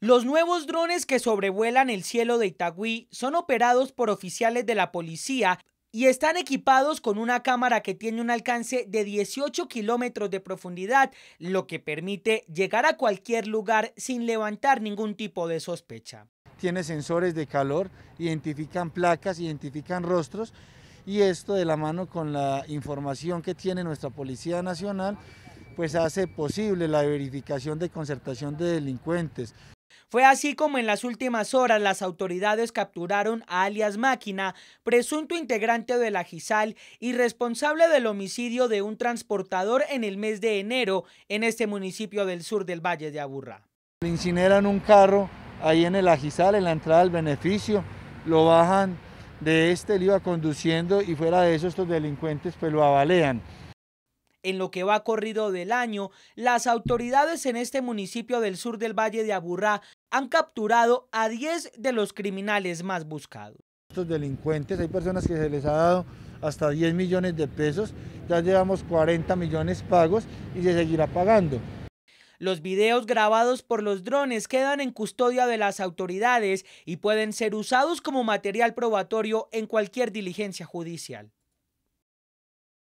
Los nuevos drones que sobrevuelan el cielo de Itagüí son operados por oficiales de la policía y están equipados con una cámara que tiene un alcance de 18 kilómetros de profundidad, lo que permite llegar a cualquier lugar sin levantar ningún tipo de sospecha. Tiene sensores de calor, identifican placas, identifican rostros y esto de la mano con la información que tiene nuestra Policía Nacional pues hace posible la verificación de concertación de delincuentes. Fue así como en las últimas horas las autoridades capturaron a alias Máquina, presunto integrante de la GISAL y responsable del homicidio de un transportador en el mes de enero en este municipio del sur del Valle de Aburrá. Incineran un carro ahí en el Ajizal, en la entrada del beneficio, lo bajan de este, él iba conduciendo y fuera de eso estos delincuentes pues lo abalean. En lo que va corrido del año, las autoridades en este municipio del sur del Valle de Aburrá han capturado a 10 de los criminales más buscados. Estos delincuentes, hay personas que se les ha dado hasta 10 millones de pesos, ya llevamos 40 millones pagos y se seguirá pagando. Los videos grabados por los drones quedan en custodia de las autoridades y pueden ser usados como material probatorio en cualquier diligencia judicial.